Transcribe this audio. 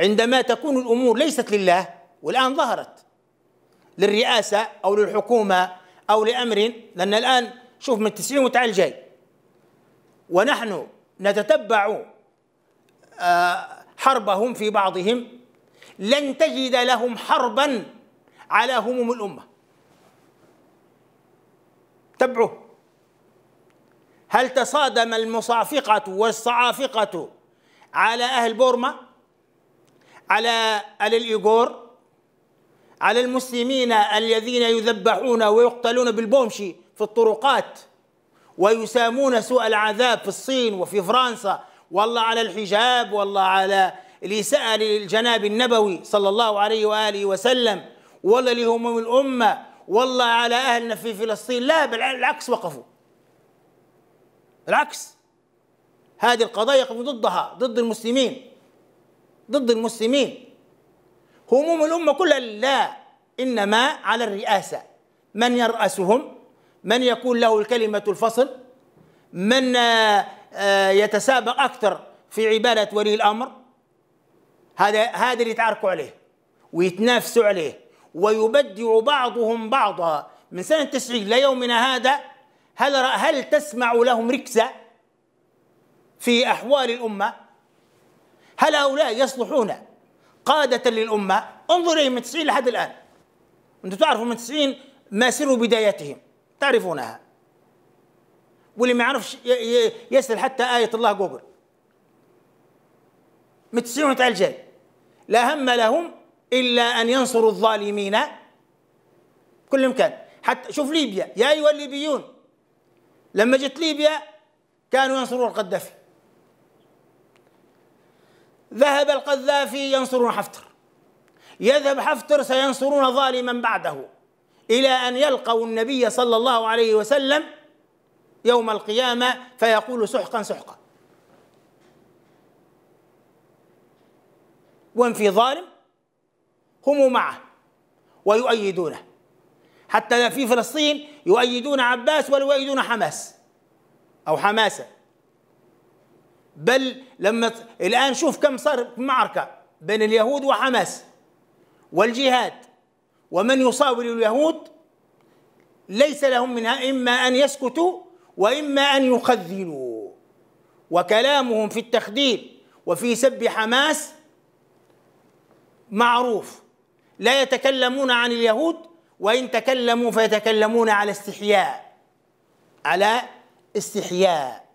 عندما تكون الامور ليست لله والان ظهرت للرئاسه او للحكومه او لامر لان الان شوف من 90 وتعال جاي ونحن نتتبع آه، حربهم في بعضهم لن تجد لهم حربا على هموم الامه تبعوه هل تصادم المصافقه والصعافقه على اهل بورما على على الايغور على المسلمين الذين يذبحون ويقتلون بالبومشي في الطرقات ويسامون سوء العذاب في الصين وفي فرنسا والله على الحجاب والله على لسأل الجناب النبوي صلى الله عليه وآله وسلم والله لهموم الأمة والله على أهلنا في فلسطين لا بالعكس وقفوا بالعكس هذه القضايا يقفوا ضدها ضد المسلمين ضد المسلمين هموم الأمة كلها لا إنما على الرئاسة من يرأسهم من يكون له الكلمة الفصل من آه، آه، يتسابق أكثر في عبادة ولي الأمر هذا هذا اللي يتعاركوا عليه ويتنافسوا عليه ويبدع بعضهم بعضا من سنة 90 ليومنا هذا هل هل تسمع لهم ركزة في أحوال الأمة؟ هل هؤلاء يصلحون قادة للأمة انظر إليهم من 90 لحد الآن أنتم تعرفوا من 90 ما سر بدايتهم تعرفونها واللي ما يعرفش يسأل حتى آية الله جوجل من 90 على الجاي لا هم لهم إلا أن ينصروا الظالمين كل إمكان حتى شوف ليبيا يا أيها الليبيون لما جت ليبيا كانوا ينصرون القذافي ذهب القذافي ينصرون حفتر يذهب حفتر سينصرون ظالما بعده إلى أن يلقوا النبي صلى الله عليه وسلم يوم القيامة فيقول سحقا سحقا وإن في ظالم هم معه ويؤيدونه حتى في فلسطين يؤيدون عباس ولا يؤيدون حماس أو حماسة بل لما الآن شوف كم صار معركة بين اليهود وحماس والجهاد ومن يصاول اليهود ليس لهم منها إما أن يسكتوا وإما أن يخذلوا وكلامهم في التخذيل وفي سب حماس معروف لا يتكلمون عن اليهود وإن تكلموا فيتكلمون على استحياء على استحياء